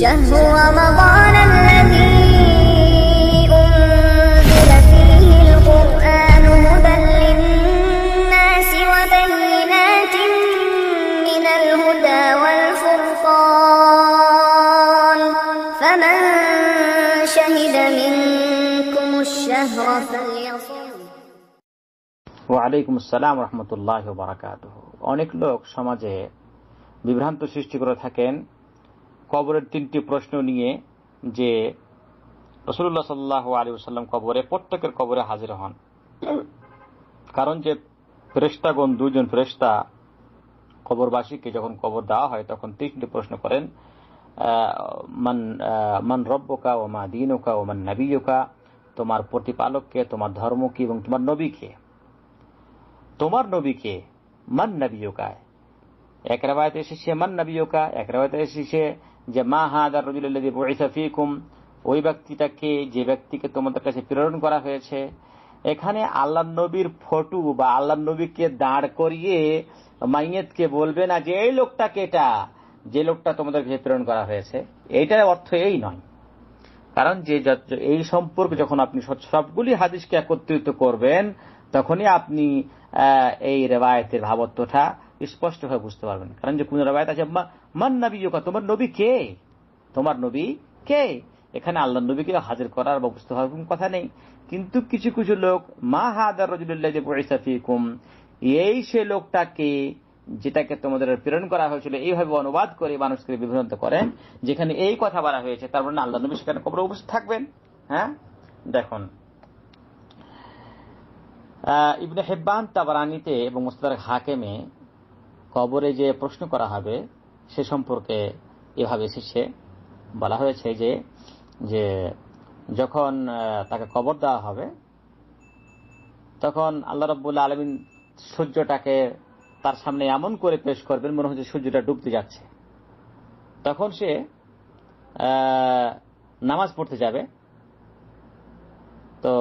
شهر رمضان الذي أنزل فيه القرآن هدى للناس وبينات من الهدى والفرقان فمن شهد منكم الشهر فليصوم فليصم ওয়ালাইকুম আসসালাম রহমতুল্লাহ বারাকাত অনেক লোক সমাজে বিভ্রান্ত সৃষ্টি করে থাকেন কবরের তিনটি প্রশ্ন নিয়ে যে রসুল্লাহ সাল্লাহ আলী কবরে প্রত্যেকের কবরে হাজির হন কারণ যে ফেরেস্তাগণ দুজন ফেরেস্তা কবরবাসীকে যখন কবর দেওয়া হয় তখন তিনটি প্রশ্ন করেন মান মান রব্বকা ও মা দিনকা ও মান নাবিয়কা তোমার প্রতিপালককে তোমার ধর্ম কি এবং তোমার নবীকে তোমার নবীকে মান নবীয়কা এক রায়তে এসেছে মান নবীয়কা এক রায়তে এসেছে যে মা হাদার রজুল্লাহ বৈসাফিকুম ওই ব্যক্তিটাকে যে ব্যক্তিকে তোমাদের কাছে প্রেরণ করা হয়েছে এখানে আল্লাহ নবীর ফটু বা আল্লাহ নবীকে দাঁড় করিয়ে মাইয়েতকে বলবে না যে এই লোকটাকে এটা যে লোকটা তোমাদের কাছে প্রেরণ করা হয়েছে এইটার অর্থ এই নয় কারণ যে এই সম্পর্কে যখন আপনি সবগুলি হাদিসকে একত্রিত করবেন তখনই আপনি এই রেবায়তের ভাবত্বটা স্পষ্টভাবে বুঝতে পারবেন কারণ যে কোন রেবায়ত আছে মান নবী ইয়োগা তোমার নবী কে তোমার নবী কে এখানে আল্লাহ নবীকে হাজির করার বা বুঝতে হওয়ার কথা নেই কিন্তু কিছু কিছু লোক মা হাদার রজুল্লাহিকুম এই সে লোকটাকে যেটাকে তোমাদের প্রেরণ করা হয়েছিল এইভাবে অনুবাদ করে মানুষকে বিভ্রান্ত করেন যেখানে এই কথা বলা হয়েছে তার মানে আল্লাহ নবী সেখানে কবর উপস্থিত থাকবেন হ্যাঁ দেখুন ইবনে হেব্বান তাবারানিতে এবং মুস্তাদ হাকেমে কবরে যে প্রশ্ন করা হবে সে সম্পর্কে এভাবে এসেছে বলা হয়েছে যে যে যখন তাকে কবর দেওয়া হবে তখন আল্লাহ রব্বুল্লা আলমিন সূর্যটাকে তার সামনে এমন করে পেশ করবেন মনে হচ্ছে সূর্যটা ডুবতে যাচ্ছে তখন সে নামাজ পড়তে যাবে তো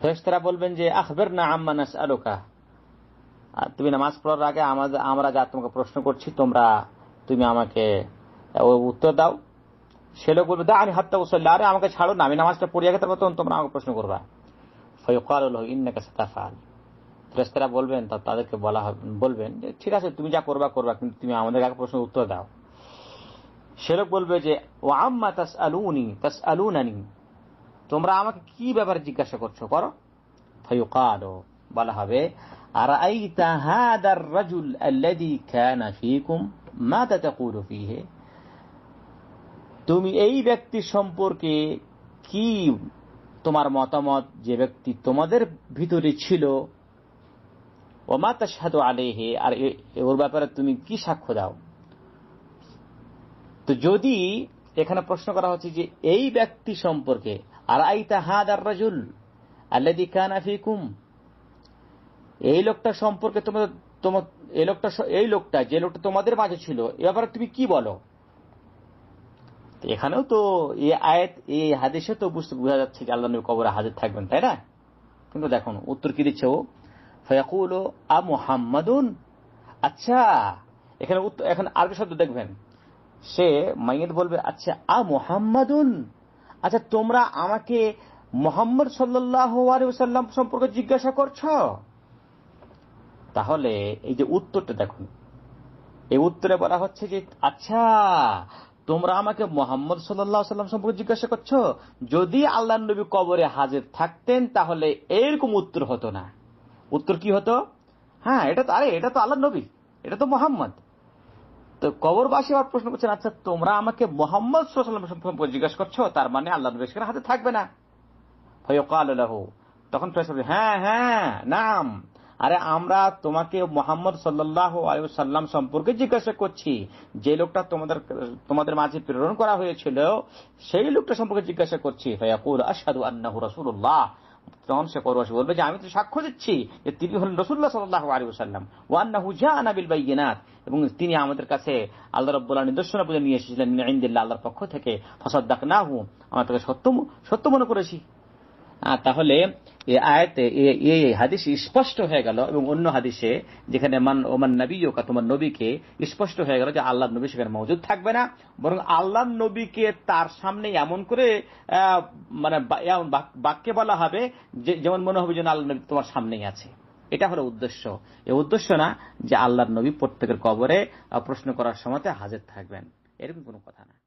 ফেরেশতারা বলবেন যে আখবের না আম্মানাস আলোকা অতএব নামাজ পড়ার আগে আমাদের আমরা যা তোমাকে প্রশ্ন করছি তোমরা তুমি আমাকে উত্তর দাও সেলো করবে দা আন হাতা ওয়াসালারে আমাকে ছাড়ো না আমি নামাজটা পড়ার আগে তারপর তোমরা আমাকে প্রশ্ন করবে ফায়ুকাল্লাহ ইননাকা সাতাফানি তোমরা বলবেন তারটাকে বলা হবে বলবেন ঠিক আছে তুমি যা করবা করবা কিন্তু তুমি আমাদের আগে প্রশ্ন উত্তর দাও সেрок বলবে যে ওয়া আম্মা তাসআলুনী তাসআলুননি তোমরা আমাকে কি ব্যাপারে জিজ্ঞাসা করছো করো ফায়ুকাল বলা হবে আর আইতা হাদার রাজুল আল্লাদি খানা তুমি এই ব্যক্তি সম্পর্কে কি তোমার মতামত যে ব্যক্তি তোমাদের ভিতরে ছিল ও ওমা তাসাদু আলেহে আর ওর ব্যাপারে তুমি কি সাক্ষ্য দাও তো যদি এখানে প্রশ্ন করা হচ্ছে যে এই ব্যক্তি সম্পর্কে আর আইতা হাদ আর রাজুল আল্লাদি কানাফিকুম এই লোকটা সম্পর্কে তোমাদের তোমার এই লোকটা এই লোকটা যে লোকটা তোমাদের মাঝে ছিল এ ব্যাপারে তুমি কি বলো এখানেও তো এই আয়াত এই হাদিসে তো বুঝতে বোঝা যাচ্ছে যে আল্লাহ নবী কবরে হাজির থাকবেন তাই না কিন্তু দেখুন উত্তর কি দিচ্ছে ও ফয়াকুল আ মুহাম্মাদুন আচ্ছা এখানে উত্তর এখন আরবি শব্দ দেখবেন সে মাইয়ের বলবে আচ্ছা আ মুহাম্মাদুন আচ্ছা তোমরা আমাকে মোহাম্মদ সাল্লাহ আলী সাল্লাম সম্পর্কে জিজ্ঞাসা করছো তাহলে এই যে উত্তরটা দেখুন এই উত্তরে বলা হচ্ছে যে আচ্ছা তোমরা আমাকে মোহাম্মদ সাল্লাহ সাল্লাম সম্পর্কে জিজ্ঞাসা করছো যদি আল্লাহ নবী কবরে হাজির থাকতেন তাহলে এরকম উত্তর হতো না উত্তর কি হতো হ্যাঁ এটা তো আরে এটা তো আল্লাহ নবী এটা তো মোহাম্মদ তো কবরবাসী আবার প্রশ্ন করছেন আচ্ছা তোমরা আমাকে মোহাম্মদ সাল্লাম সম্পর্কে জিজ্ঞাসা করছো তার মানে আল্লাহ নবী সেখানে হাতে থাকবে না ভয়কাল তখন হ্যাঁ হ্যাঁ নাম আরে আমরা তোমাকে মোহাম্মদ সাল্লাহ সাল্লাম সম্পর্কে জিজ্ঞাসা করছি যে লোকটা তোমাদের তোমাদের মাঝে প্রেরণ করা হয়েছিল সেই লোকটা সম্পর্কে জিজ্ঞাসা করছি ফয়াকুল আসাদু আন্না রসুল্লাহ তখন সে পরবাসী বলবে যে আমি তো সাক্ষ্য দিচ্ছি যে তিনি হলেন রসুল্লাহ সাল্লাহ আলী সাল্লাম ওয়ান্না হুজা আনাবিল বাইনাথ এবং তিনি আমাদের কাছে আল্লাহ রব্বুল্লাহ নিদর্শন পুজো নিয়ে এসেছিলেন ইন্দিল্লা আল্লাহর পক্ষ থেকে ফসাদ দাক না হু আমার তাকে সত্য সত্য মনে করেছি তাহলে এ আয়তে এই হাদিসে স্পষ্ট হয়ে গেল এবং অন্য হাদিসে যেখানে মান ওমান নবী ও তোমার নবীকে স্পষ্ট হয়ে গেল যে আল্লাহ নবী সেখানে মজুদ থাকবে না বরং আল্লাহ নবীকে তার সামনে এমন করে মানে এমন বাক্যে বলা হবে যেমন মনে হবে যেন আল্লাহ নবী তোমার সামনেই আছে এটা হলো উদ্দেশ্য এ উদ্দেশ্য না যে আল্লাহর নবী প্রত্যেকের কবরে প্রশ্ন করার সময়তে হাজির থাকবেন এরকম কোনো কথা না